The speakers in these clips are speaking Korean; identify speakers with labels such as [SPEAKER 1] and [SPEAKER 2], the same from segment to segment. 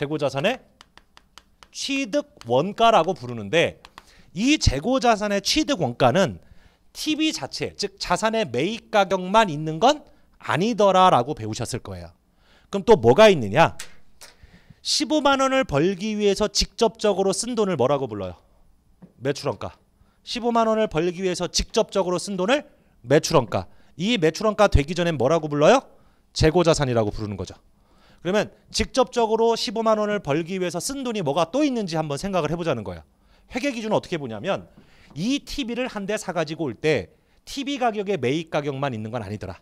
[SPEAKER 1] 재고자산의 취득 원가라고 부르는데 이 재고자산의 취득 원가는 TV 자체, 즉 자산의 매입 가격만 있는 건 아니더라라고 배우셨을 거예요. 그럼 또 뭐가 있느냐? 15만 원을 벌기 위해서 직접적으로 쓴 돈을 뭐라고 불러요? 매출원가. 15만 원을 벌기 위해서 직접적으로 쓴 돈을 매출원가. 이 매출원가 되기 전엔 뭐라고 불러요? 재고자산이라고 부르는 거죠. 그러면 직접적으로 15만 원을 벌기 위해서 쓴 돈이 뭐가 또 있는지 한번 생각을 해보자는 거야. 회계 기준은 어떻게 보냐면 이 TV를 한 대 사가지고 올 때 TV 가격의 매입 가격만 있는 건 아니더라.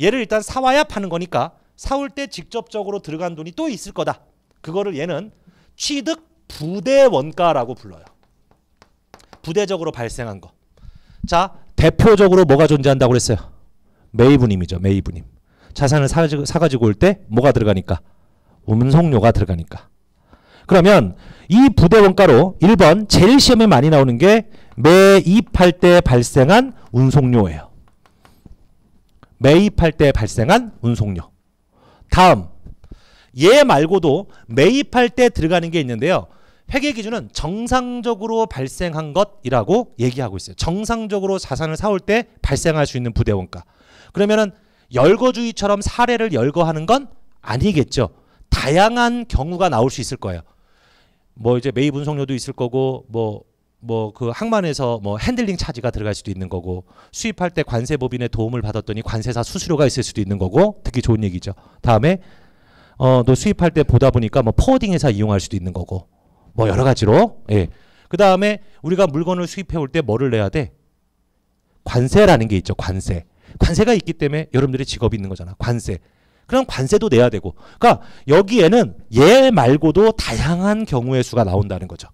[SPEAKER 1] 얘를 일단 사와야 파는 거니까 사올 때 직접적으로 들어간 돈이 또 있을 거다. 그거를 얘는 취득 부대 원가라고 불러요. 부대적으로 발생한 거. 자, 대표적으로 뭐가 존재한다고 그랬어요? 메이브님이죠. 메이브님. 자산을 사가지고, 사가지고 올 때 뭐가 들어가니까? 운송료가 들어가니까. 그러면 이 부대 원가로 1번 제일 시험에 많이 나오는 게 매입할 때 발생한 운송료예요. 매입할 때 발생한 운송료. 다음 얘 말고도 매입할 때 들어가는 게 있는데요. 회계 기준은 정상적으로 발생한 것이라고 얘기하고 있어요. 정상적으로 자산을 사올 때 발생할 수 있는 부대 원가. 그러면은 열거주의처럼 사례를 열거하는 건 아니겠죠. 다양한 경우가 나올 수 있을 거예요. 뭐 이제 메이 분석료도 있을 거고 뭐 뭐 그 항만에서 뭐 핸들링 차지가 들어갈 수도 있는 거고 수입할 때 관세법인의 도움을 받았더니 관세사 수수료가 있을 수도 있는 거고 듣기 좋은 얘기죠. 다음에 어또 수입할 때 보다 보니까 뭐 포워딩 회사 이용할 수도 있는 거고 뭐 여러 가지로 예. 그 다음에 우리가 물건을 수입해 올 때 뭐를 내야 돼? 관세라는 게 있죠. 관세. 관세가 있기 때문에 여러분들이 직업이 있는 거잖아. 관세. 그럼 관세도 내야 되고. 그러니까 여기에는 얘 말고도 다양한 경우의 수가 나온다는 거죠.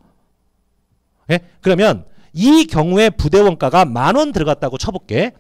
[SPEAKER 1] 예? 그러면 이 경우에 부대원가가 만 원 들어갔다고 쳐볼게.